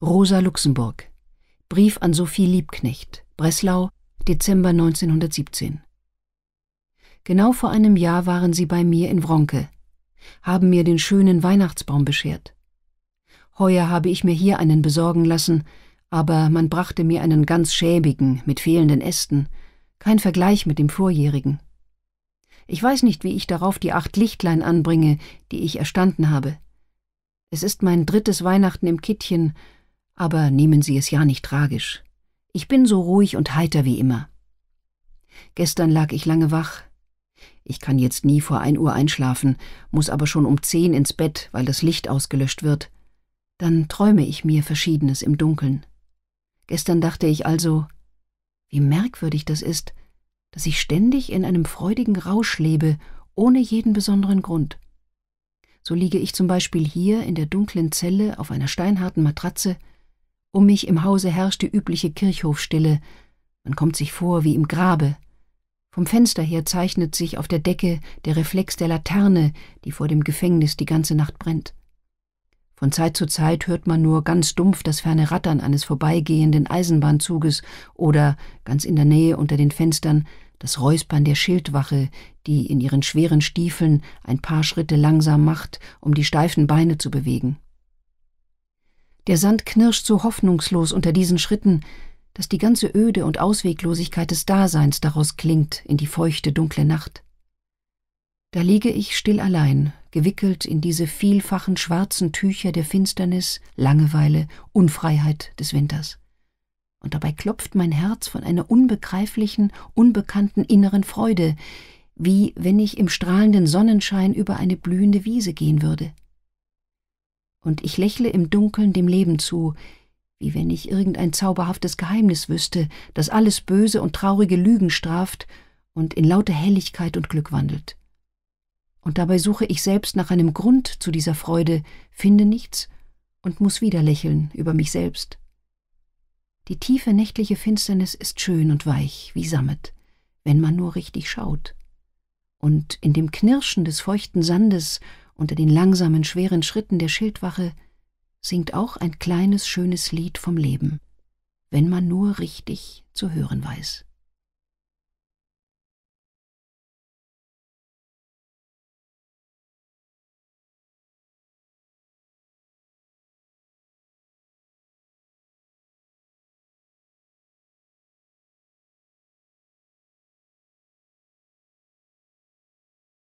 Rosa Luxemburg. Brief an Sophie Liebknecht, Breslau, Dezember 1917. Genau vor einem Jahr waren sie bei mir in Wronke, haben mir den schönen Weihnachtsbaum beschert. Heuer habe ich mir hier einen besorgen lassen, aber man brachte mir einen ganz schäbigen, mit fehlenden Ästen, kein Vergleich mit dem vorjährigen. Ich weiß nicht, wie ich darauf die acht Lichtlein anbringe, die ich erstanden habe. Es ist mein drittes Weihnachten im Kittchen, aber nehmen Sie es ja nicht tragisch. Ich bin so ruhig und heiter wie immer. Gestern lag ich lange wach. Ich kann jetzt nie vor ein Uhr einschlafen, muss aber schon um zehn ins Bett, weil das Licht ausgelöscht wird. Dann träume ich mir Verschiedenes im Dunkeln. Gestern dachte ich also, wie merkwürdig das ist, dass ich ständig in einem freudigen Rausch lebe, ohne jeden besonderen Grund. So liege ich zum Beispiel hier in der dunklen Zelle auf einer steinharten Matratze um mich im Hause herrscht die übliche Kirchhofstille, man kommt sich vor wie im Grabe. Vom Fenster her zeichnet sich auf der Decke der Reflex der Laterne, die vor dem Gefängnis die ganze Nacht brennt. Von Zeit zu Zeit hört man nur ganz dumpf das ferne Rattern eines vorbeigehenden Eisenbahnzuges oder ganz in der Nähe unter den Fenstern das Räuspern der Schildwache, die in ihren schweren Stiefeln ein paar Schritte langsam macht, um die steifen Beine zu bewegen. Der Sand knirscht so hoffnungslos unter diesen Schritten, dass die ganze Öde und Ausweglosigkeit des Daseins daraus klingt in die feuchte, dunkle Nacht. Da liege ich still allein, gewickelt in diese vielfachen schwarzen Tücher der Finsternis, Langeweile, Unfreiheit des Winters. Und dabei klopft mein Herz von einer unbegreiflichen, unbekannten inneren Freude, wie wenn ich im strahlenden Sonnenschein über eine blühende Wiese gehen würde und ich lächle im Dunkeln dem Leben zu, wie wenn ich irgendein zauberhaftes Geheimnis wüsste, das alles böse und traurige Lügen straft und in laute Helligkeit und Glück wandelt. Und dabei suche ich selbst nach einem Grund zu dieser Freude, finde nichts und muss wieder lächeln über mich selbst. Die tiefe nächtliche Finsternis ist schön und weich wie Sammet, wenn man nur richtig schaut. Und in dem Knirschen des feuchten Sandes unter den langsamen, schweren Schritten der Schildwache singt auch ein kleines, schönes Lied vom Leben, wenn man nur richtig zu hören weiß.